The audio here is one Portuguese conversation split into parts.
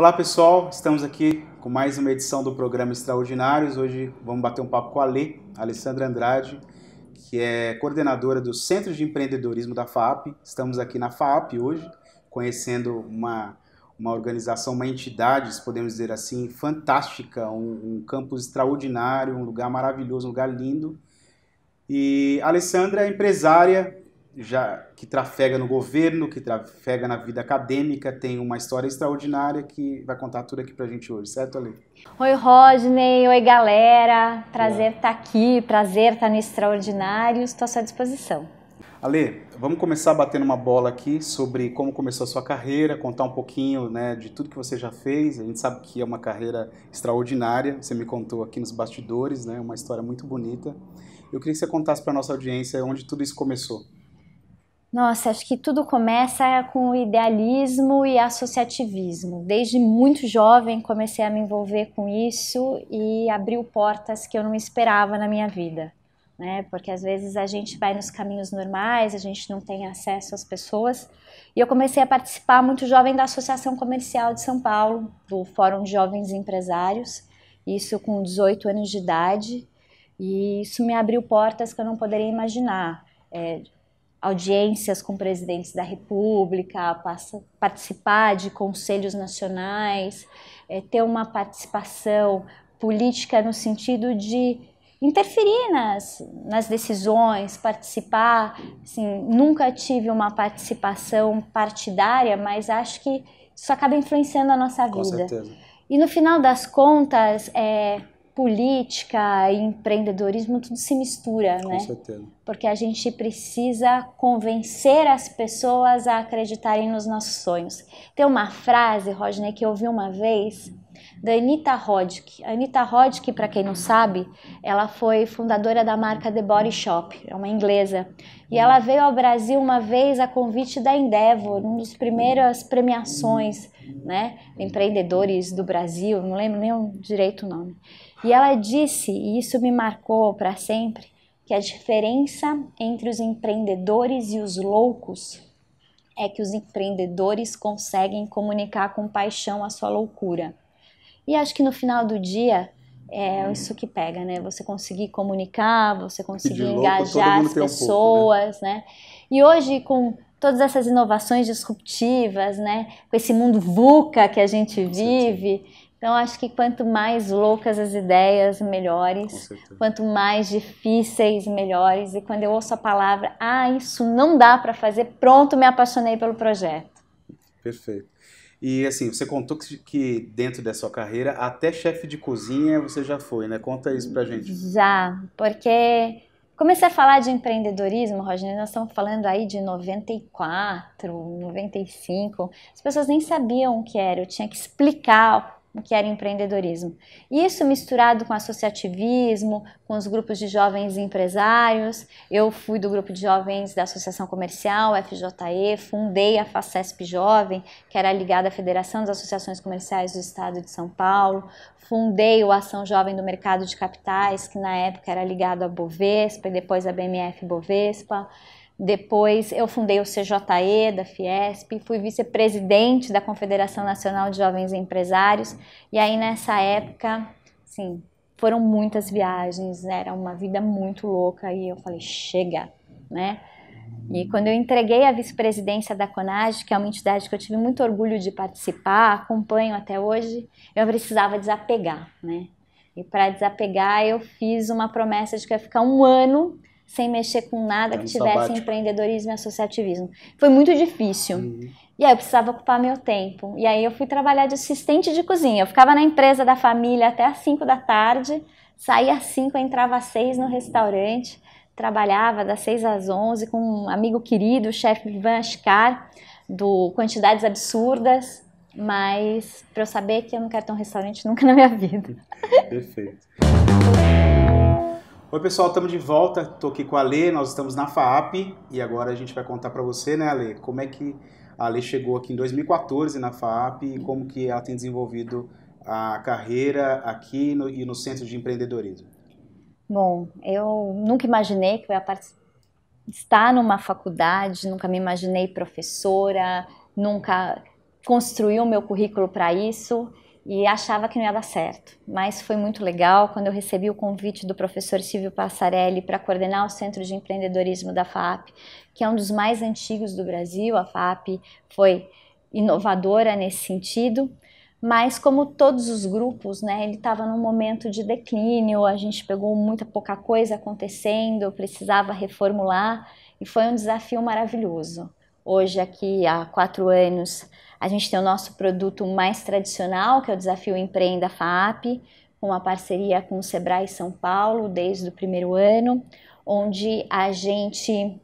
Olá pessoal, estamos aqui com mais uma edição do programa Extraordinários. Hoje vamos bater um papo com a Lê, a Alessandra Andrade, que é coordenadora do Centro de Empreendedorismo da FAP. Estamos aqui na FAP hoje, conhecendo uma, uma organização, uma entidade, se podemos dizer assim, fantástica, um, um campus extraordinário, um lugar maravilhoso, um lugar lindo. E a Alessandra é empresária, já que trafega no governo, que trafega na vida acadêmica, tem uma história extraordinária que vai contar tudo aqui pra gente hoje, certo, Ale? Oi, Rodney, oi, galera. Prazer estar tá aqui, prazer estar tá no Extraordinário, estou à sua disposição. Ale, vamos começar batendo uma bola aqui sobre como começou a sua carreira, contar um pouquinho né, de tudo que você já fez. A gente sabe que é uma carreira extraordinária, você me contou aqui nos bastidores, né, uma história muito bonita. Eu queria que você contasse para nossa audiência onde tudo isso começou. Nossa, acho que tudo começa com o idealismo e associativismo. Desde muito jovem comecei a me envolver com isso e abriu portas que eu não esperava na minha vida. Né? Porque às vezes a gente vai nos caminhos normais, a gente não tem acesso às pessoas. E eu comecei a participar muito jovem da Associação Comercial de São Paulo, do Fórum de Jovens Empresários, isso com 18 anos de idade. E isso me abriu portas que eu não poderia imaginar. É, audiências com presidentes da República, passa, participar de conselhos nacionais, é, ter uma participação política no sentido de interferir nas, nas decisões, participar. Assim, nunca tive uma participação partidária, mas acho que isso acaba influenciando a nossa vida. Com certeza. E no final das contas, é, política e empreendedorismo tudo se mistura, Com né? Com certeza. Porque a gente precisa convencer as pessoas a acreditarem nos nossos sonhos. Tem uma frase, Rodney, que eu ouvi uma vez da Anita Rodk. A Anita Rodk, para quem não sabe, ela foi fundadora da marca The Body Shop, é uma inglesa. E ela veio ao Brasil uma vez a convite da Endeavor, uma das primeiras premiações, né, empreendedores do Brasil, não lembro nem direito o nome. E ela disse, e isso me marcou para sempre, que a diferença entre os empreendedores e os loucos é que os empreendedores conseguem comunicar com paixão a sua loucura. E acho que no final do dia é isso que pega, né? Você conseguir comunicar, você conseguir louco, engajar as pessoas, um pouco, né? né? E hoje com todas essas inovações disruptivas, né? Com esse mundo VUCA que a gente vive, então, acho que quanto mais loucas as ideias, melhores. Quanto mais difíceis, melhores. E quando eu ouço a palavra, ah, isso não dá para fazer, pronto, me apaixonei pelo projeto. Perfeito. E assim, você contou que, que dentro da sua carreira, até chefe de cozinha você já foi, né? Conta isso pra gente. Já, porque comecei a falar de empreendedorismo, Roger, nós estamos falando aí de 94, 95. As pessoas nem sabiam o que era, eu tinha que explicar o que era empreendedorismo. Isso misturado com associativismo, com os grupos de jovens empresários. Eu fui do grupo de jovens da Associação Comercial, FJE, fundei a FACESP Jovem, que era ligada à Federação das Associações Comerciais do Estado de São Paulo. Fundei o Ação Jovem do Mercado de Capitais, que na época era ligado à Bovespa e depois à BMF Bovespa. Depois eu fundei o CJE da Fiesp, fui vice-presidente da Confederação Nacional de Jovens Empresários. E aí nessa época, sim, foram muitas viagens, era uma vida muito louca e eu falei, chega, né? E quando eu entreguei a vice-presidência da Conage, que é uma entidade que eu tive muito orgulho de participar, acompanho até hoje, eu precisava desapegar, né? E para desapegar, eu fiz uma promessa de que ia ficar um ano sem mexer com nada tá que tivesse sabático. empreendedorismo e associativismo. Foi muito difícil. Uhum. E aí eu precisava ocupar meu tempo. E aí eu fui trabalhar de assistente de cozinha. Eu ficava na empresa da família até as 5 da tarde, saía às 5, entrava às 6 no restaurante, trabalhava das 6 às 11 com um amigo querido, o chefe Ivan Ashkar, do Quantidades Absurdas. Mas para eu saber que eu não quero ter um restaurante nunca na minha vida. Perfeito. Oi, pessoal, estamos de volta. Estou aqui com a Lê, nós estamos na FAAP e agora a gente vai contar para você, né, Lê, como é que a Lê chegou aqui em 2014 na FAAP e como que ela tem desenvolvido a carreira aqui no, e no Centro de Empreendedorismo. Bom, eu nunca imaginei que eu ia estar numa faculdade, nunca me imaginei professora, nunca construí o meu currículo para isso e achava que não ia dar certo. Mas foi muito legal quando eu recebi o convite do professor Silvio Passarelli para coordenar o Centro de Empreendedorismo da FAP, que é um dos mais antigos do Brasil. A FAP foi inovadora nesse sentido. Mas como todos os grupos, né, ele estava num momento de declínio, a gente pegou muita pouca coisa acontecendo, precisava reformular e foi um desafio maravilhoso. Hoje aqui há quatro anos a gente tem o nosso produto mais tradicional, que é o Desafio Empreenda FAP, uma parceria com o Sebrae São Paulo desde o primeiro ano, onde a gente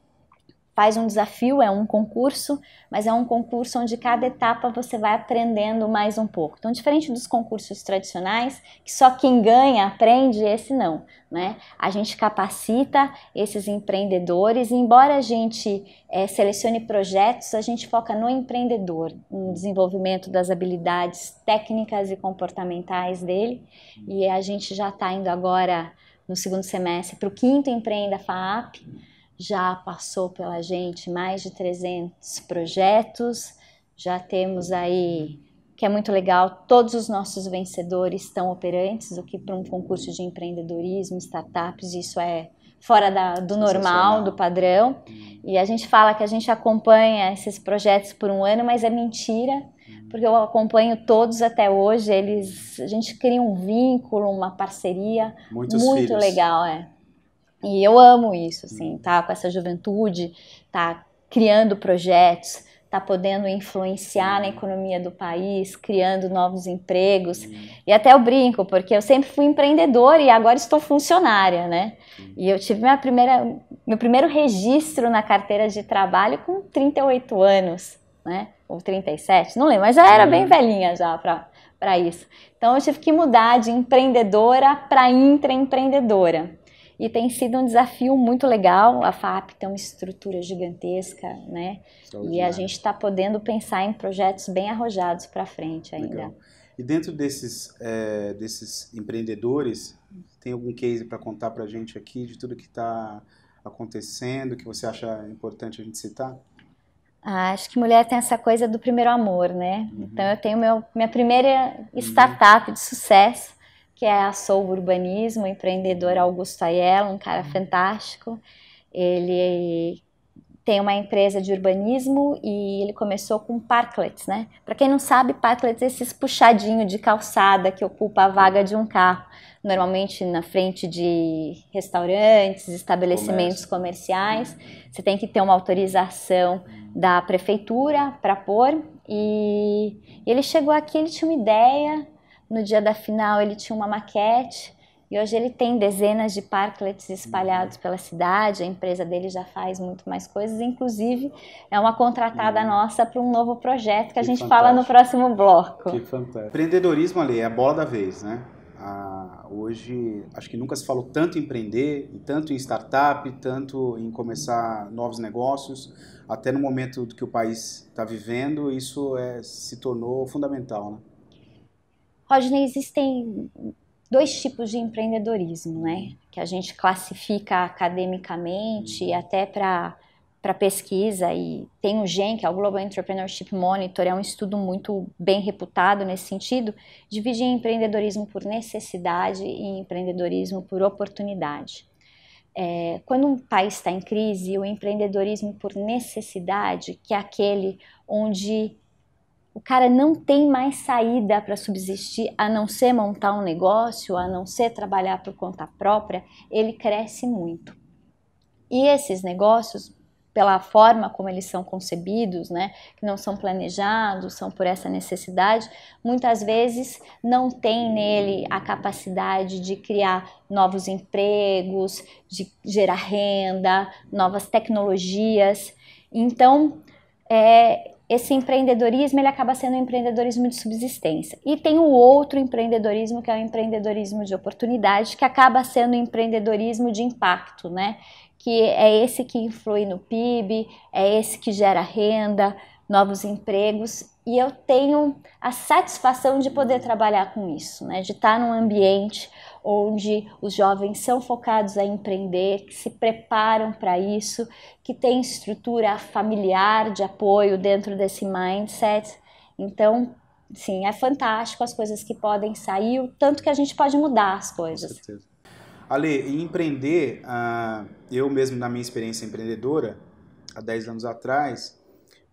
faz um desafio, é um concurso, mas é um concurso onde cada etapa você vai aprendendo mais um pouco. Então, diferente dos concursos tradicionais, que só quem ganha aprende, esse não. Né? A gente capacita esses empreendedores, e embora a gente é, selecione projetos, a gente foca no empreendedor, no desenvolvimento das habilidades técnicas e comportamentais dele, e a gente já está indo agora no segundo semestre para o quinto Empreenda FAAP, já passou pela gente mais de 300 projetos, já temos aí, que é muito legal, todos os nossos vencedores estão operantes, o que para um concurso de empreendedorismo, startups, isso é fora da, do normal, do padrão. Hum. E a gente fala que a gente acompanha esses projetos por um ano, mas é mentira, hum. porque eu acompanho todos até hoje. Eles, a gente cria um vínculo, uma parceria Muitos muito filhos. legal, é. E eu amo isso, assim, tá com essa juventude, tá criando projetos, tá podendo influenciar na economia do país, criando novos empregos. E até eu brinco, porque eu sempre fui empreendedora e agora estou funcionária, né? E eu tive minha primeira, meu primeiro registro na carteira de trabalho com 38 anos, né? Ou 37, não lembro, mas já era bem velhinha já para para isso. Então eu tive que mudar de empreendedora para intraempreendedora e tem sido um desafio muito legal. A FAP tem uma estrutura gigantesca, né? E a gente está podendo pensar em projetos bem arrojados para frente ainda. Legal. E dentro desses, é, desses empreendedores, tem algum case para contar para a gente aqui de tudo que está acontecendo, que você acha importante a gente citar? Ah, acho que mulher tem essa coisa do primeiro amor, né? Uhum. Então eu tenho meu, minha primeira uhum. startup uhum. de sucesso que é a Soul Urbanismo, empreendedor Augusto Aiello, um cara uhum. fantástico. Ele tem uma empresa de urbanismo e ele começou com parklets, né? Para quem não sabe, parklets é esses puxadinho de calçada que ocupa a vaga de um carro, normalmente na frente de restaurantes, estabelecimentos Comércio. comerciais. Você tem que ter uma autorização uhum. da prefeitura para pôr e ele chegou aqui, ele tinha uma ideia no dia da final ele tinha uma maquete e hoje ele tem dezenas de parklets espalhados uhum. pela cidade. A empresa dele já faz muito mais coisas, inclusive é uma contratada uhum. nossa para um novo projeto que, que a gente fantástico. fala no próximo bloco. Que fantástico. Empreendedorismo ali é a bola da vez, né? Ah, hoje acho que nunca se falou tanto em empreender, tanto em startup, tanto em começar novos negócios. Até no momento que o país está vivendo, isso é, se tornou fundamental, né? Rodney, existem dois tipos de empreendedorismo, né? Que a gente classifica academicamente e até para para pesquisa e tem o gen que é o Global Entrepreneurship Monitor, é um estudo muito bem reputado nesse sentido, divide empreendedorismo por necessidade e empreendedorismo por oportunidade. É, quando um país está em crise, o empreendedorismo por necessidade, que é aquele onde o cara não tem mais saída para subsistir a não ser montar um negócio, a não ser trabalhar por conta própria, ele cresce muito. E esses negócios, pela forma como eles são concebidos, né, que não são planejados, são por essa necessidade, muitas vezes não tem nele a capacidade de criar novos empregos, de gerar renda, novas tecnologias. Então, é, esse empreendedorismo ele acaba sendo um empreendedorismo de subsistência. E tem o outro empreendedorismo que é o empreendedorismo de oportunidade, que acaba sendo empreendedorismo de impacto, né? Que é esse que influi no PIB, é esse que gera renda, novos empregos. E eu tenho a satisfação de poder trabalhar com isso, né? De estar num ambiente onde os jovens são focados a empreender, que se preparam para isso, que tem estrutura familiar de apoio dentro desse mindset. Então, sim, é fantástico as coisas que podem sair, o tanto que a gente pode mudar as coisas. Com certeza. Ale, em empreender, uh, eu mesmo na minha experiência empreendedora, há 10 anos atrás,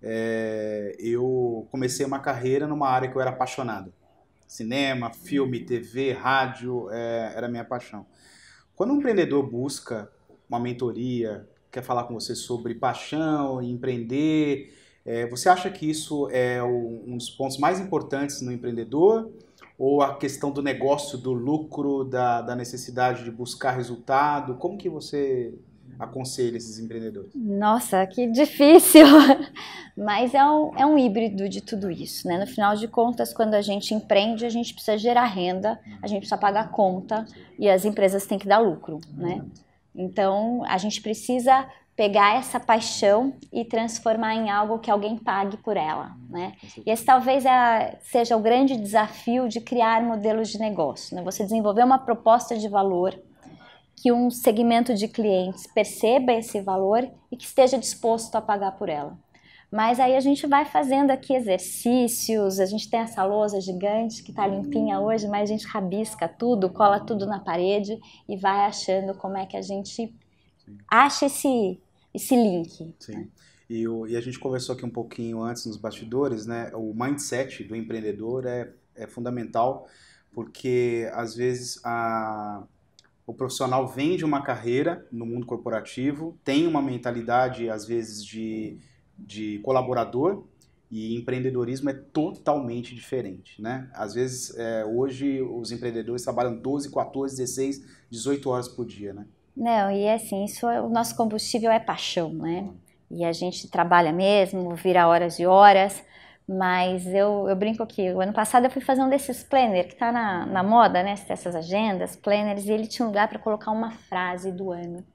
é, eu comecei uma carreira numa área que eu era apaixonado cinema, filme, TV, rádio, é, era a minha paixão. Quando um empreendedor busca uma mentoria, quer falar com você sobre paixão, empreender, é, você acha que isso é um dos pontos mais importantes no empreendedor? Ou a questão do negócio, do lucro, da, da necessidade de buscar resultado? Como que você aconselha esses empreendedores? Nossa, que difícil! Mas é um, é um híbrido de tudo isso, né? No final de contas, quando a gente empreende, a gente precisa gerar renda, a gente precisa pagar conta e as empresas têm que dar lucro, né? Então, a gente precisa pegar essa paixão e transformar em algo que alguém pague por ela, né? E esse talvez é, seja o grande desafio de criar modelos de negócio, né? Você desenvolver uma proposta de valor que um segmento de clientes perceba esse valor e que esteja disposto a pagar por ela. Mas aí a gente vai fazendo aqui exercícios, a gente tem essa lousa gigante que está limpinha hoje, mas a gente rabisca tudo, cola tudo na parede e vai achando como é que a gente Sim. acha esse, esse link. Sim. Né? E, o, e, a gente conversou aqui um pouquinho antes nos bastidores, né? O mindset do empreendedor é, é fundamental, porque às vezes a o profissional vem de uma carreira no mundo corporativo, tem uma mentalidade, às vezes, de, de colaborador, e empreendedorismo é totalmente diferente, né? Às vezes, é, hoje, os empreendedores trabalham 12, 14, 16, 18 horas por dia, né? Não, e é assim, isso é, o nosso combustível é paixão, né? E a gente trabalha mesmo, vira horas e horas. Mas eu, eu brinco que o ano passado eu fui fazer um desses planners que está na, na moda, né? Essas agendas, planners, e ele tinha um lugar para colocar uma frase do ano.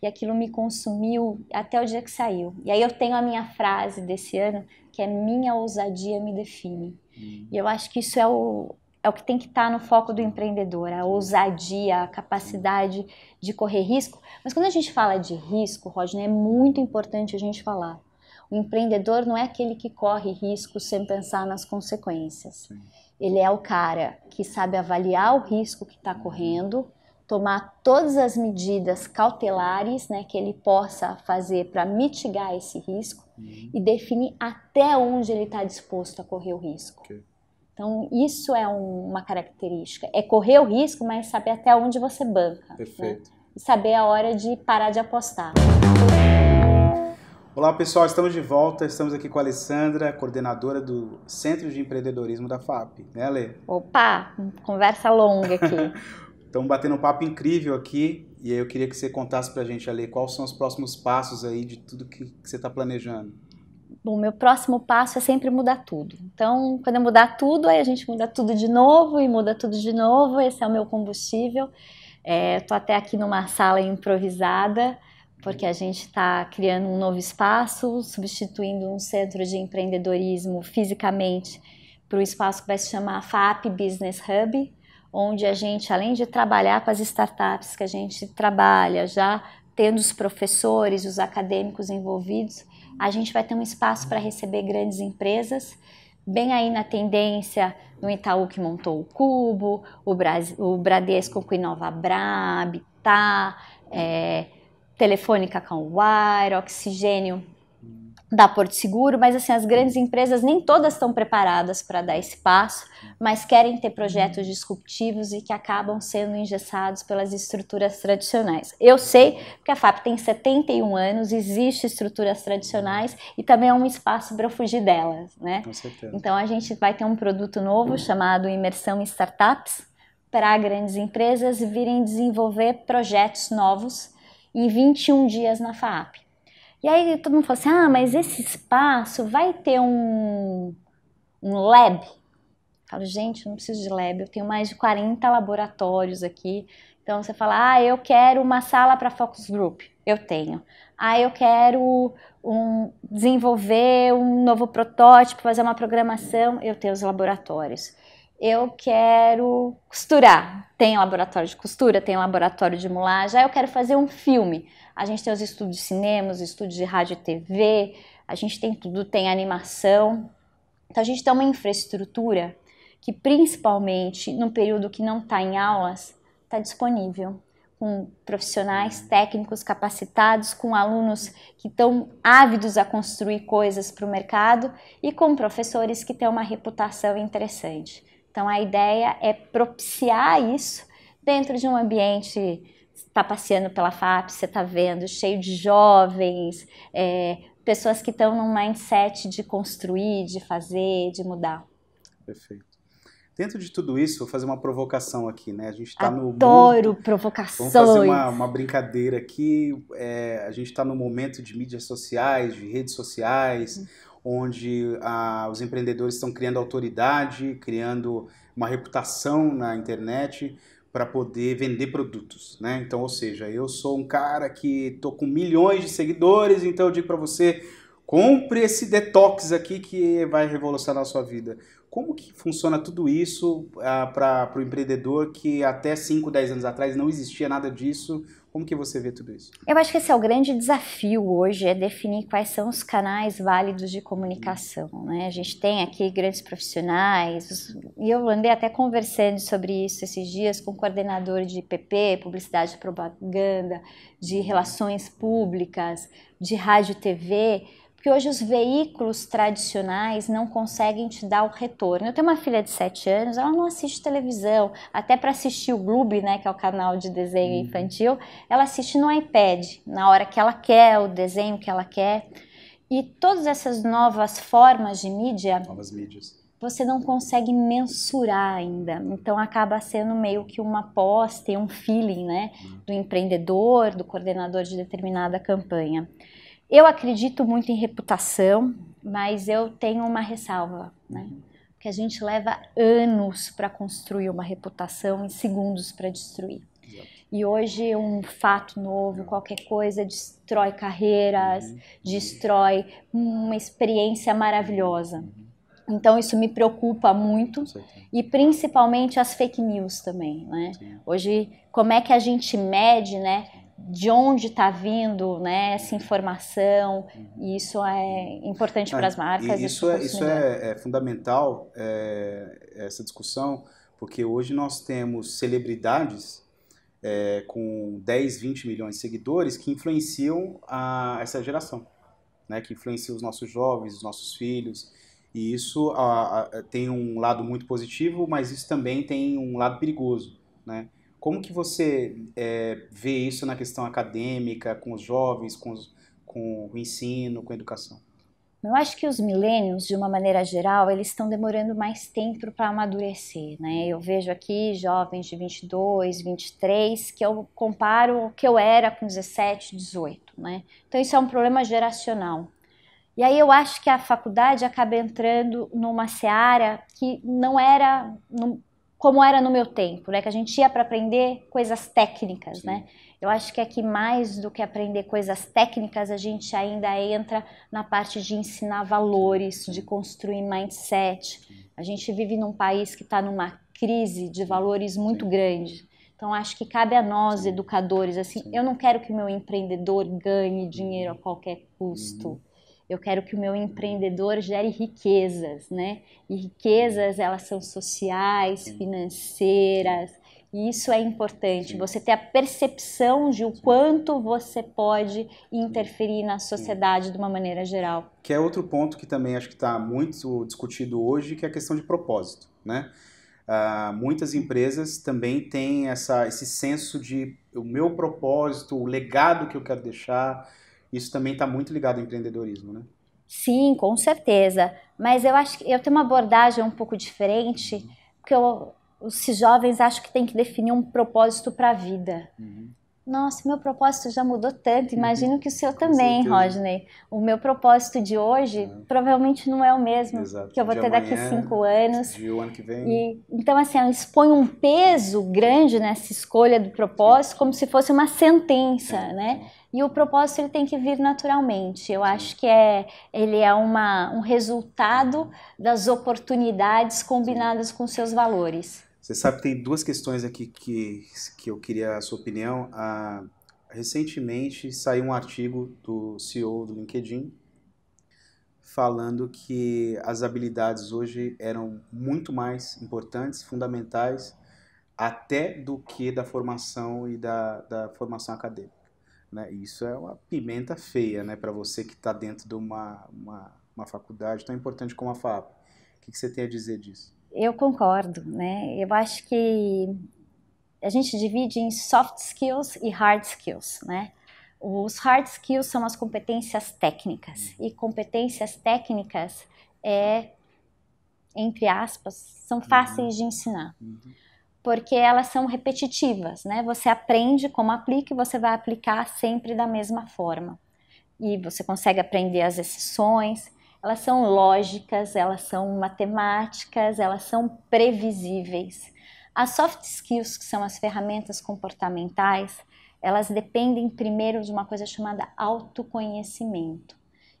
E aquilo me consumiu até o dia que saiu. E aí eu tenho a minha frase desse ano, que é minha ousadia me define. Hum. E eu acho que isso é o, é o que tem que estar tá no foco do empreendedor, a ousadia, a capacidade de correr risco. Mas quando a gente fala de risco, Rodney, é muito importante a gente falar o empreendedor não é aquele que corre risco sem pensar nas consequências. Sim. Ele é o cara que sabe avaliar o risco que está uhum. correndo, tomar todas as medidas cautelares né, que ele possa fazer para mitigar esse risco uhum. e definir até onde ele está disposto a correr o risco. Okay. Então, isso é um, uma característica. É correr o risco, mas saber até onde você banca. Né? Perfeito. Né? E saber a hora de parar de apostar. Olá pessoal, estamos de volta, estamos aqui com a Alessandra, coordenadora do Centro de Empreendedorismo da FAP, né Ale? Opa, conversa longa aqui. Estamos batendo um papo incrível aqui e eu queria que você contasse pra gente, Ale, quais são os próximos passos aí de tudo que, que você está planejando? Bom, meu próximo passo é sempre mudar tudo. Então, quando eu mudar tudo, aí a gente muda tudo de novo e muda tudo de novo, esse é o meu combustível. Estou é, até aqui numa sala improvisada, porque a gente está criando um novo espaço, substituindo um centro de empreendedorismo fisicamente para o espaço que vai se chamar FAP Business Hub, onde a gente, além de trabalhar com as startups que a gente trabalha, já tendo os professores, os acadêmicos envolvidos, a gente vai ter um espaço para receber grandes empresas, bem aí na tendência no Itaú que montou o Cubo, o, Bras, o Bradesco com Inova Brab, tá, é, Telefônica wire, Oxigênio da Porto Seguro, mas assim as grandes empresas nem todas estão preparadas para dar esse passo, mas querem ter projetos disruptivos e que acabam sendo engessados pelas estruturas tradicionais. Eu sei que a FAP tem 71 anos, existe estruturas tradicionais e também é um espaço para eu fugir delas, né? Com certeza. Então a gente vai ter um produto novo chamado Imersão em Startups para grandes empresas virem desenvolver projetos novos em 21 dias na FAP. E aí todo mundo falou assim: ah, mas esse espaço vai ter um, um lab? Eu falo, gente, eu não preciso de lab, eu tenho mais de 40 laboratórios aqui. Então você fala, ah, eu quero uma sala para focus group, eu tenho. Ah, eu quero um, desenvolver um novo protótipo, fazer uma programação, eu tenho os laboratórios eu quero costurar. Tem laboratório de costura, tem laboratório de mulagem. Já ah, eu quero fazer um filme. A gente tem os estudos de cinema, os estudos de rádio e TV, a gente tem tudo, tem animação. Então a gente tem uma infraestrutura que, principalmente no período que não está em aulas, está disponível com profissionais técnicos capacitados, com alunos que estão ávidos a construir coisas para o mercado e com professores que têm uma reputação interessante. Então a ideia é propiciar isso dentro de um ambiente está passeando pela FAP, você está vendo, cheio de jovens, é, pessoas que estão num mindset de construir, de fazer, de mudar. Perfeito. Dentro de tudo isso, vou fazer uma provocação aqui, né? A gente está no. Adoro provocações. Vamos fazer uma, uma brincadeira aqui. É, a gente está no momento de mídias sociais, de redes sociais. Hum onde ah, os empreendedores estão criando autoridade, criando uma reputação na internet para poder vender produtos, né? Então, ou seja, eu sou um cara que tô com milhões de seguidores, então eu digo para você Compre esse detox aqui que vai revolucionar a sua vida. Como que funciona tudo isso ah, para o empreendedor que até 5, 10 anos atrás não existia nada disso? Como que você vê tudo isso? Eu acho que esse é o grande desafio hoje, é definir quais são os canais válidos de comunicação. Né? A gente tem aqui grandes profissionais, e eu andei até conversando sobre isso esses dias com o coordenador de PP, Publicidade e Propaganda, de Relações Públicas, de Rádio e TV, porque hoje os veículos tradicionais não conseguem te dar o retorno. Eu tenho uma filha de 7 anos, ela não assiste televisão, até para assistir o Gloob, né, que é o canal de desenho uhum. infantil, ela assiste no iPad, na hora que ela quer, o desenho que ela quer. E todas essas novas formas de mídia, novas mídias. Você não consegue mensurar ainda. Então acaba sendo meio que uma aposta e um feeling, né, uhum. do empreendedor, do coordenador de determinada campanha. Eu acredito muito em reputação, mas eu tenho uma ressalva, né? Que a gente leva anos para construir uma reputação e segundos para destruir. E hoje um fato novo, qualquer coisa, destrói carreiras, uhum. destrói uma experiência maravilhosa. Uhum. Então isso me preocupa muito e principalmente as fake news também, né? Hoje como é que a gente mede, né? de onde está vindo né, essa uhum. informação, uhum. e isso é importante tá, para as marcas. e Isso, é, isso é, é, é fundamental, é, essa discussão, porque hoje nós temos celebridades é, com 10, 20 milhões de seguidores que influenciam a, essa geração, né, que influenciam os nossos jovens, os nossos filhos, e isso a, a, tem um lado muito positivo, mas isso também tem um lado perigoso, né? Como que você é, vê isso na questão acadêmica, com os jovens, com, os, com o ensino, com a educação? Eu acho que os milênios, de uma maneira geral, eles estão demorando mais tempo para amadurecer, né? Eu vejo aqui jovens de 22, 23, que eu comparo o que eu era com 17, 18, né? Então isso é um problema geracional. E aí eu acho que a faculdade acaba entrando numa seara que não era, como era no meu tempo, né? Que a gente ia para aprender coisas técnicas, né? Sim. né? Eu acho que aqui mais do que aprender coisas técnicas, a gente ainda entra na parte de ensinar valores, de construir mindset. A gente vive num país que está numa crise de valores muito Sim. grande. Então acho que cabe a nós educadores assim. Eu não quero que meu empreendedor ganhe dinheiro uhum. a qualquer custo. Uhum eu quero que o meu empreendedor gere riquezas, né? E riquezas elas são sociais, financeiras, e isso é importante, você ter a percepção de o quanto você pode interferir na sociedade de uma maneira geral. Que é outro ponto que também acho que está muito discutido hoje, que é a questão de propósito, né? Uh, muitas empresas também têm essa, esse senso de o meu propósito, o legado que eu quero deixar, isso também está muito ligado ao empreendedorismo, né? Sim, com certeza. Mas eu acho que eu tenho uma abordagem um pouco diferente, uhum. porque eu, os jovens acho que tem que definir um propósito para a vida. Uhum. Nossa, meu propósito já mudou tanto. Imagino que o seu também, Rodney. O meu propósito de hoje é. provavelmente não é o mesmo Exato. que eu vou de ter amanhã, daqui cinco anos. De um ano que vem. E, então, assim, eu exponho um peso grande nessa escolha do propósito, como se fosse uma sentença, é. né? E o propósito ele tem que vir naturalmente. Eu acho que é, ele é uma, um resultado das oportunidades combinadas com seus valores. Você sabe, tem duas questões aqui que, que eu queria a sua opinião. Ah, recentemente saiu um artigo do CEO do LinkedIn falando que as habilidades hoje eram muito mais importantes, fundamentais, até do que da formação e da, da formação acadêmica. Né? Isso é uma pimenta feia né? para você que está dentro de uma, uma, uma, faculdade tão importante como a FAP. O que, que você tem a dizer disso? Eu concordo. Né? Eu acho que a gente divide em soft skills e hard skills. Né? Os hard skills são as competências técnicas, hum. e competências técnicas é, entre aspas, são uhum. fáceis uhum. de ensinar. Uhum porque elas são repetitivas, né? Você aprende como aplica e você vai aplicar sempre da mesma forma. E você consegue aprender as exceções, elas são lógicas, elas são matemáticas, elas são previsíveis. As soft skills, que são as ferramentas comportamentais, elas dependem primeiro de uma coisa chamada autoconhecimento.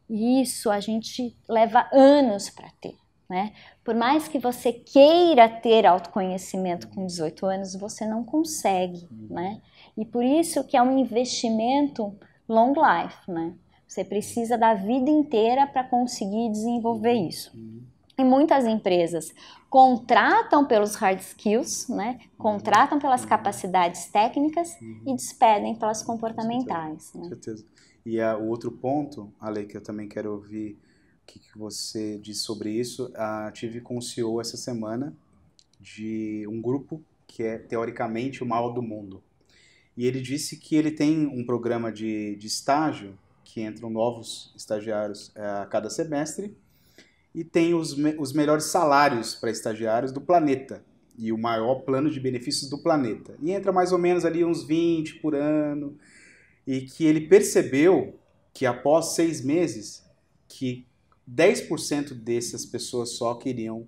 E isso a gente leva anos para ter. Né? Por mais que você queira ter autoconhecimento com 18 anos, você não consegue, uhum. né? E por isso que é um investimento long life, né? Você precisa da vida inteira para conseguir desenvolver uhum. isso. Uhum. E muitas empresas contratam pelos hard skills, né? Contratam pelas capacidades técnicas e despedem pelas comportamentais. Com certeza. Né? Com certeza. E a, ah, o outro ponto, Ale, que eu também quero ouvir que, que você diz sobre isso? Ah, tive com o CEO essa semana de um grupo que é teoricamente o mal do mundo. E ele disse que ele tem um programa de, de estágio, que entram novos estagiários eh, a cada semestre, e tem os, me, os melhores salários para estagiários do planeta, e o maior plano de benefícios do planeta. E entra mais ou menos ali uns 20 por ano, e que ele percebeu que após seis meses, que 10% dessas pessoas só queriam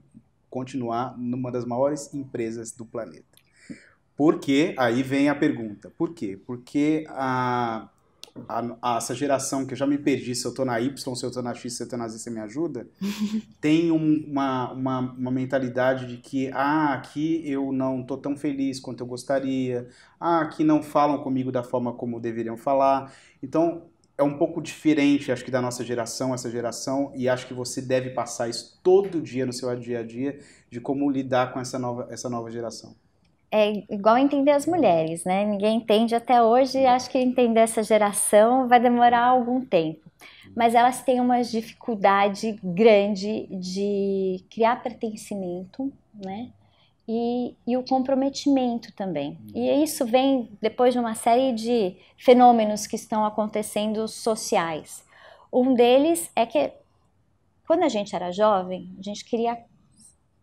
continuar numa das maiores empresas do planeta. Porque, aí vem a pergunta, por quê? Porque a, a, essa geração que eu já me perdi se eu estou na Y, se eu estou na X, se eu estou na Z, você me ajuda, tem um, uma, uma, uma mentalidade de que, ah, aqui eu não estou tão feliz quanto eu gostaria, ah, aqui não falam comigo da forma como deveriam falar. Então, é um pouco diferente, acho que, da nossa geração, essa geração, e acho que você deve passar isso todo dia no seu dia a dia, de como lidar com essa nova, essa nova geração. É igual entender as mulheres, né? Ninguém entende até hoje, acho que entender essa geração vai demorar algum tempo. Mas elas têm uma dificuldade grande de criar pertencimento, né? e, e, o comprometimento também. E isso vem depois de uma série de fenômenos que estão acontecendo sociais. Um deles é que quando a gente era jovem, a gente queria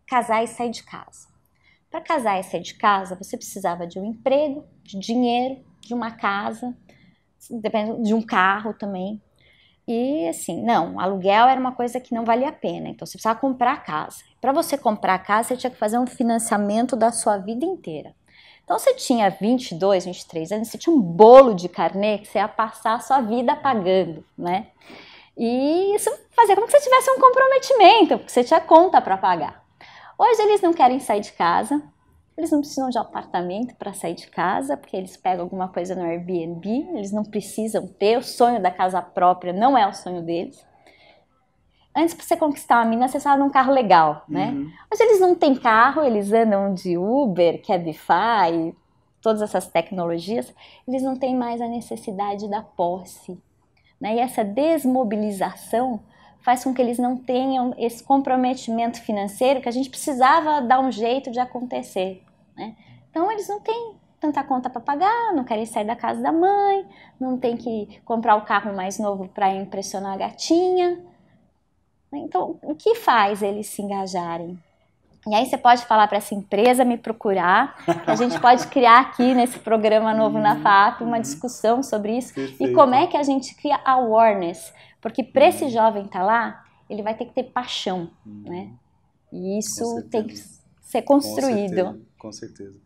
casar e sair de casa. Para casar e sair de casa, você precisava de um emprego, de dinheiro, de uma casa, de um carro também. E assim, não, aluguel era uma coisa que não valia a pena, então você precisava comprar a casa. Para você comprar a casa, você tinha que fazer um financiamento da sua vida inteira. Então você tinha 22, 23 anos, você tinha um bolo de carnê que você ia passar a sua vida pagando, né? E isso fazia como se você tivesse um comprometimento, porque você tinha conta para pagar. Hoje eles não querem sair de casa, eles não precisam de apartamento para sair de casa, porque eles pegam alguma coisa no Airbnb, eles não precisam ter. O sonho da casa própria não é o sonho deles. Antes, para você conquistar uma mina, você precisava de um carro legal, né? Uhum. Mas eles não têm carro, eles andam de Uber, Cabify, todas essas tecnologias, eles não têm mais a necessidade da posse. Né? E essa desmobilização faz com que eles não tenham esse comprometimento financeiro que a gente precisava dar um jeito de acontecer. Né? Então eles não têm tanta conta para pagar, não querem sair da casa da mãe, não tem que comprar o carro mais novo para impressionar a gatinha. Né? Então, o que faz eles se engajarem? E aí você pode falar para essa empresa me procurar, que a gente pode criar aqui nesse programa novo na uhum. FAP uma discussão sobre isso Perfeito. e como é que a gente cria awareness, porque para esse uhum. jovem estar tá lá, ele vai ter que ter paixão, né? Uhum. E isso tem que ser construído com certeza.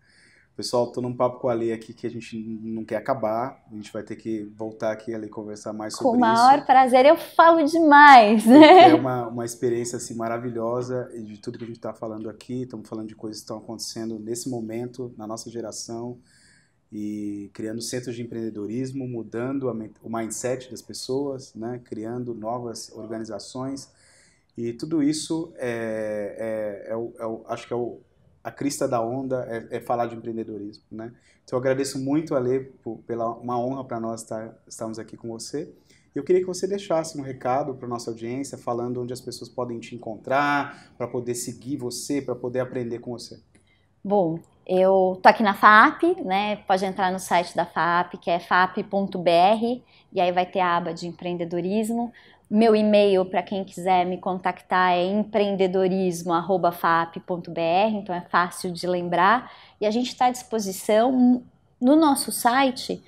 Pessoal, tô num papo com a Lei aqui que a gente não quer acabar. A gente vai ter que voltar aqui ali conversar mais sobre isso. Com o maior isso. prazer, eu falo demais. Né? É uma, uma experiência assim, maravilhosa e de tudo que a gente está falando aqui. Estamos falando de coisas que estão acontecendo nesse momento, na nossa geração, e criando centros de empreendedorismo, mudando a, o mindset das pessoas, né? criando novas organizações. E tudo isso é, é, é, é acho que é o a crista da onda é, é, falar de empreendedorismo, né? Então eu agradeço muito, Ale, por, pela uma honra para nós estar, estarmos aqui com você. Eu queria que você deixasse um recado para nossa audiência, falando onde as pessoas podem te encontrar, para poder seguir você, para poder aprender com você. Bom, eu tô aqui na FAP, né? Pode entrar no site da FAP, que é fap.br, e aí vai ter a aba de empreendedorismo. Meu e-mail para quem quiser me contactar é empreendedorismo@fap.br, então é fácil de lembrar. E a gente está à disposição no nosso site.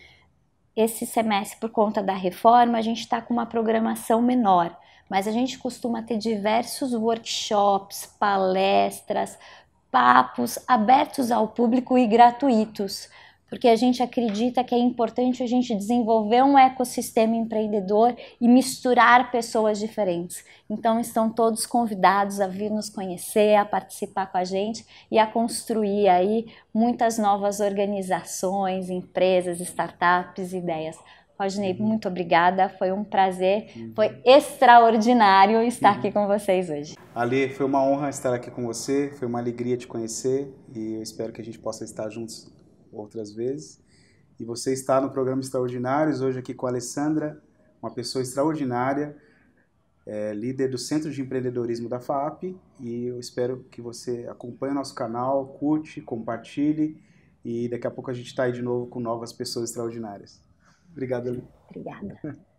Esse semestre, por conta da reforma, a gente está com uma programação menor, mas a gente costuma ter diversos workshops, palestras, papos abertos ao público e gratuitos porque a gente acredita que é importante a gente desenvolver um ecossistema empreendedor e misturar pessoas diferentes. Então, estão todos convidados a vir nos conhecer, a participar com a gente e a construir aí muitas novas organizações, empresas, startups, ideias. Rodney, uhum. muito obrigada, foi um prazer, uhum. foi extraordinário estar aqui uhum. com vocês hoje. Ali, foi uma honra estar aqui com você, foi uma alegria te conhecer e eu espero que a gente possa estar juntos outras vezes. E você está no programa Extraordinários, hoje aqui com a Alessandra, uma pessoa extraordinária, é, líder do Centro de Empreendedorismo da FAP. E eu espero que você acompanhe o nosso canal, curte, compartilhe. E daqui a pouco a gente está aí de novo com novas pessoas extraordinárias. Obrigado, Alessandra. Obrigada.